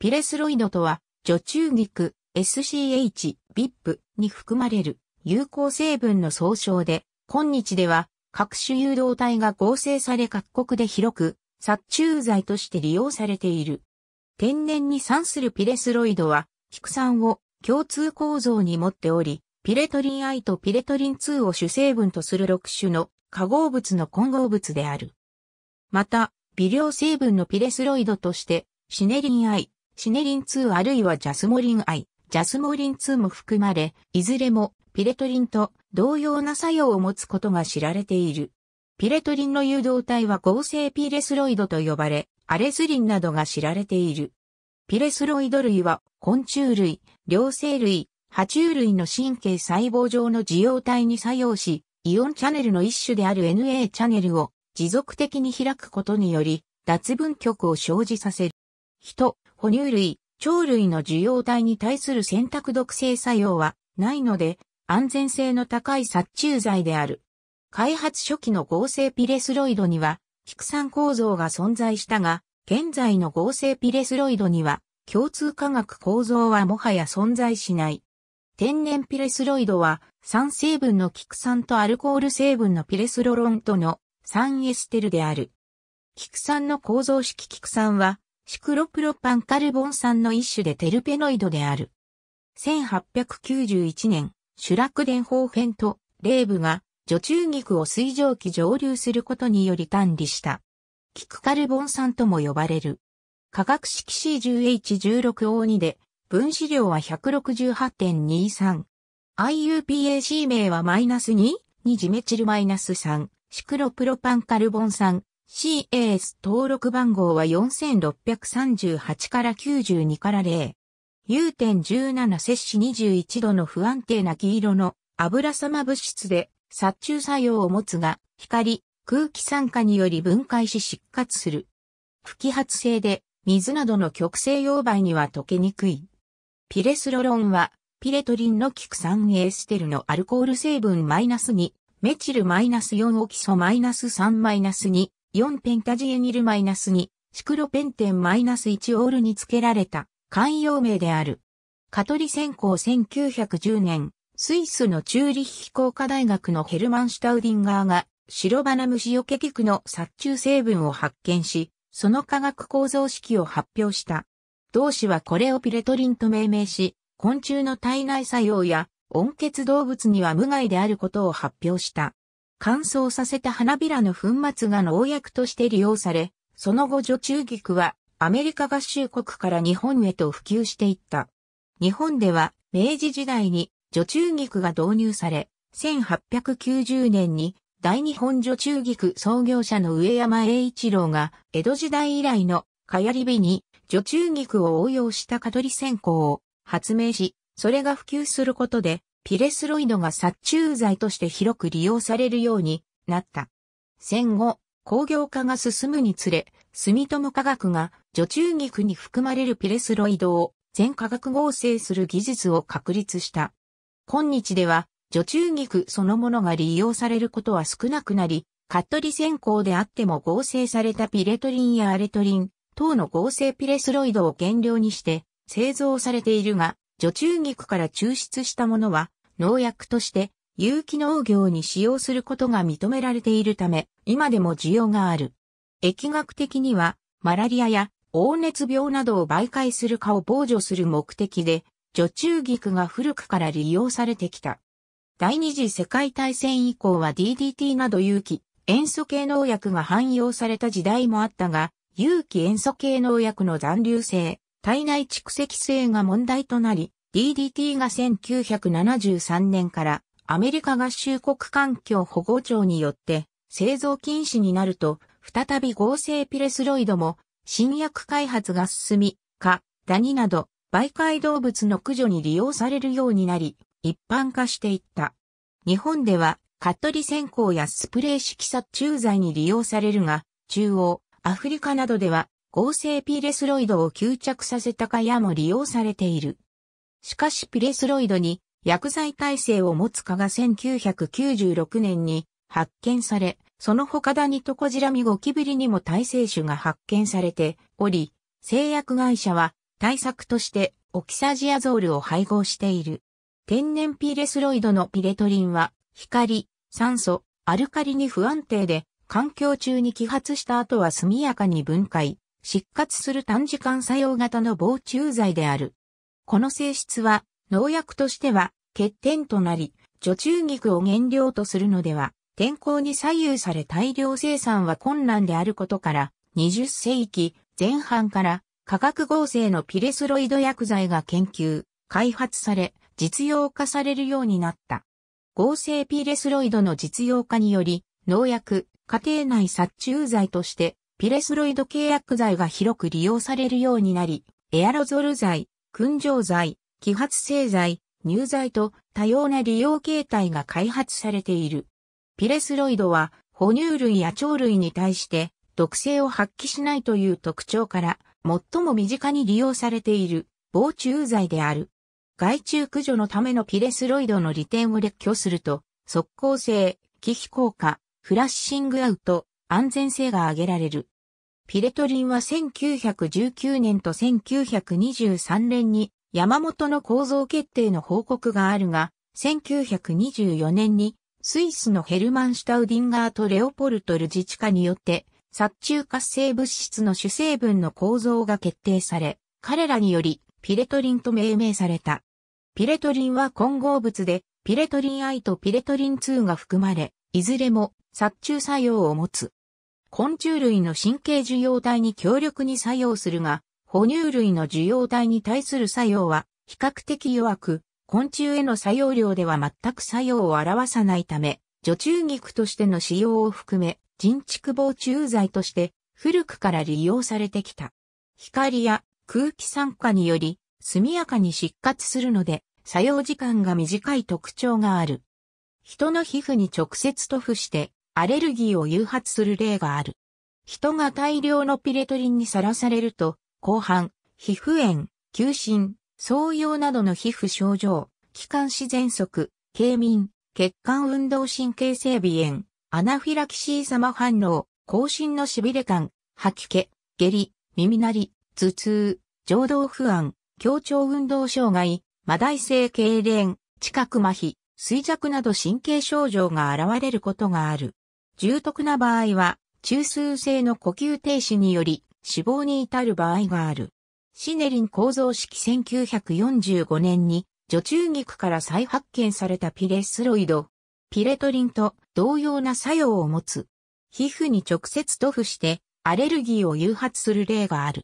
ピレスロイドとは、女中菊 SCH、VIP に含まれる有効成分の総称で、今日では各種誘導体が合成され各国で広く殺虫剤として利用されている。天然に産するピレスロイドは、菊酸を共通構造に持っており、ピレトリン I とピレトリン2を主成分とする6種の化合物の混合物である。また、微量成分のピレスロイドとして、シネリン I、シネリン2あるいはジャスモリン I、ジャスモリン2も含まれ、いずれもピレトリンと同様な作用を持つことが知られている。ピレトリンの誘導体は合成ピレスロイドと呼ばれ、アレスリンなどが知られている。ピレスロイド類は昆虫類、両生類、爬虫類の神経細胞上の受容体に作用し、イオンチャネルの一種である NA チャネルを持続的に開くことにより、脱分極を生じさせる。人、哺乳類、鳥類の受容体に対する選択毒性作用はないので、安全性の高い殺虫剤である。開発初期の合成ピレスロイドには、菊酸構造が存在したが、現在の合成ピレスロイドには、共通化学構造はもはや存在しない。天然ピレスロイドは、酸成分の菊酸とアルコール成分のピレスロロンとの酸エステルである。菊酸の構造式菊酸は、シクロプロパンカルボン酸の一種でテルペノイドである。1891年、シュラク電法編とレーブが女中菊を水蒸気蒸留することにより管理した。キクカルボン酸とも呼ばれる。化学式 C10H16O2 で分子量は168.23。IUPAC 名はマイナス2、2ジメチルマイナス3、シクロプロパンカルボン酸。CS a 登録番号は4638から92から0。U.17 摂氏21度の不安定な黄色の油様物質で殺虫作用を持つが、光、空気酸化により分解し失活する。不揮発性で水などの極性溶媒には溶けにくい。ピレスロロンはピレトリンの菊酸エーステルのアルコール成分マイナス2、メチルマイナス4オキソマイナス3マイナス2、4ペンタジエニルマイナス2、シクロペンテンマイナス1オールに付けられた慣用名である。カトリ先行1910年、スイスのチューリッヒ工科大学のヘルマン・シュタウディンガーが、白花虫除け菊の殺虫成分を発見し、その化学構造式を発表した。同氏はこれをピレトリンと命名し、昆虫の体内作用や温血動物には無害であることを発表した。乾燥させた花びらの粉末が農薬として利用され、その後女中菊はアメリカ合衆国から日本へと普及していった。日本では明治時代に女中菊が導入され、1890年に大日本女中菊創業者の上山栄一郎が江戸時代以来のかやり火に女中菊を応用した香取り線香を発明し、それが普及することでピレスロイドが殺虫剤として広く利用されるようになった。戦後、工業化が進むにつれ、住友化学が除虫菊に含まれるピレスロイドを全化学合成する技術を確立した。今日では除虫菊そのものが利用されることは少なくなり、カットリ線香であっても合成されたピレトリンやアレトリン等の合成ピレスロイドを原料にして製造されているが、女中菊から抽出したものは、農薬として有機農業に使用することが認められているため、今でも需要がある。疫学的には、マラリアや黄熱病などを媒介するかを防除する目的で、女中菊が古くから利用されてきた。第二次世界大戦以降は DDT など有機、塩素系農薬が汎用された時代もあったが、有機塩素系農薬の残留性、体内蓄積性が問題となり、DDT が1973年からアメリカ合衆国環境保護庁によって製造禁止になると、再び合成ピレスロイドも新薬開発が進み、蚊、ダニなど媒介動物の駆除に利用されるようになり、一般化していった。日本では、蚊取り線香やスプレー式殺虫剤に利用されるが、中央、アフリカなどでは合成ピレスロイドを吸着させた蚊やも利用されている。しかしピレスロイドに薬剤耐性を持つ蚊が1996年に発見され、その他ダニトコジラミゴキブリにも耐性種が発見されており、製薬会社は対策としてオキサジアゾールを配合している。天然ピレスロイドのピレトリンは光、酸素、アルカリに不安定で環境中に揮発した後は速やかに分解、失活する短時間作用型の防虫剤である。この性質は、農薬としては欠点となり、除虫菊を原料とするのでは、天候に左右され大量生産は困難であることから、20世紀前半から化学合成のピレスロイド薬剤が研究、開発され、実用化されるようになった。合成ピレスロイドの実用化により、農薬、家庭内殺虫剤としてピレスロイド契約剤が広く利用されるようになり、エアロゾル剤、燻蒸剤、揮発製剤、乳剤と多様な利用形態が開発されている。ピレスロイドは、哺乳類や鳥類に対して毒性を発揮しないという特徴から、最も身近に利用されている防虫剤である。害虫駆除のためのピレスロイドの利点を列挙すると、速効性、危機効果、フラッシングアウト、安全性が挙げられる。ピレトリンは1919年と1923年に山本の構造決定の報告があるが、1924年にスイスのヘルマン・シュタウディンガーとレオポルトル自治家によって殺虫活性物質の主成分の構造が決定され、彼らによりピレトリンと命名された。ピレトリンは混合物で、ピレトリン I とピレトリン2が含まれ、いずれも殺虫作用を持つ。昆虫類の神経受容体に強力に作用するが、哺乳類の受容体に対する作用は比較的弱く、昆虫への作用量では全く作用を表さないため、除虫菊としての使用を含め、人畜防虫剤として古くから利用されてきた。光や空気酸化により速やかに失活するので、作用時間が短い特徴がある。人の皮膚に直接塗布してアレルギーを誘発する例がある。人が大量のピレトリンにさらされると、後半、皮膚炎、急診、創用などの皮膚症状、気管支喘息、軽眠、血管運動神経性鼻炎、アナフィラキシー様反応、後新の痺れ感、吐き気、下痢、耳鳴り、頭痛、情動不安、協調運動障害、麻大性痙攣、知覚麻痺、衰弱など神経症状が現れることがある。重篤な場合は、中枢性の呼吸停止により死亡に至る場合がある。シネリン構造式1945年に女中菊から再発見されたピレスロイド。ピレトリンと同様な作用を持つ。皮膚に直接塗布してアレルギーを誘発する例がある。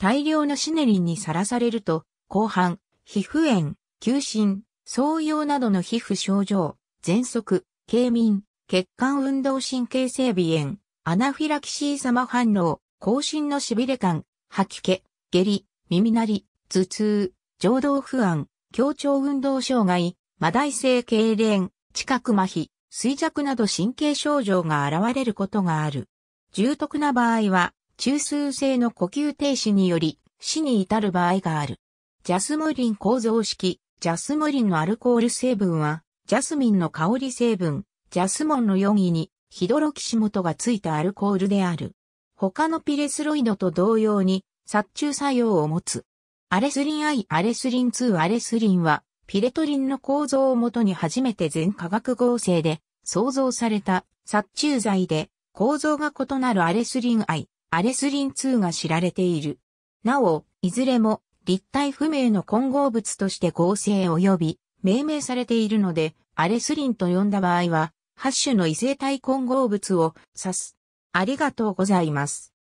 大量のシネリンにさらされると、後半、皮膚炎、急診、創用などの皮膚症状、喘息、軽眠、血管運動神経性鼻炎、アナフィラキシー様反応、更新の痺れ感、吐き気、下痢、耳鳴り、頭痛、情動不安、協調運動障害、麻大性痙攣、知覚麻痺、衰弱など神経症状が現れることがある。重篤な場合は、中枢性の呼吸停止により死に至る場合がある。ジャスモリン構造式、ジャスモリンのアルコール成分は、ジャスミンの香り成分、ジャスモンの4位にヒドロキシモトがついたアルコールである。他のピレスロイドと同様に殺虫作用を持つ。アレスリン I、アレスリン2、アレスリンはピレトリンの構造をもとに初めて全化学合成で創造された殺虫剤で構造が異なるアレスリン I、アレスリン2が知られている。なお、いずれも立体不明の混合物として合成及び命名されているので、アレスリンと呼んだ場合は、8種の異性体混合物を指す。ありがとうございます。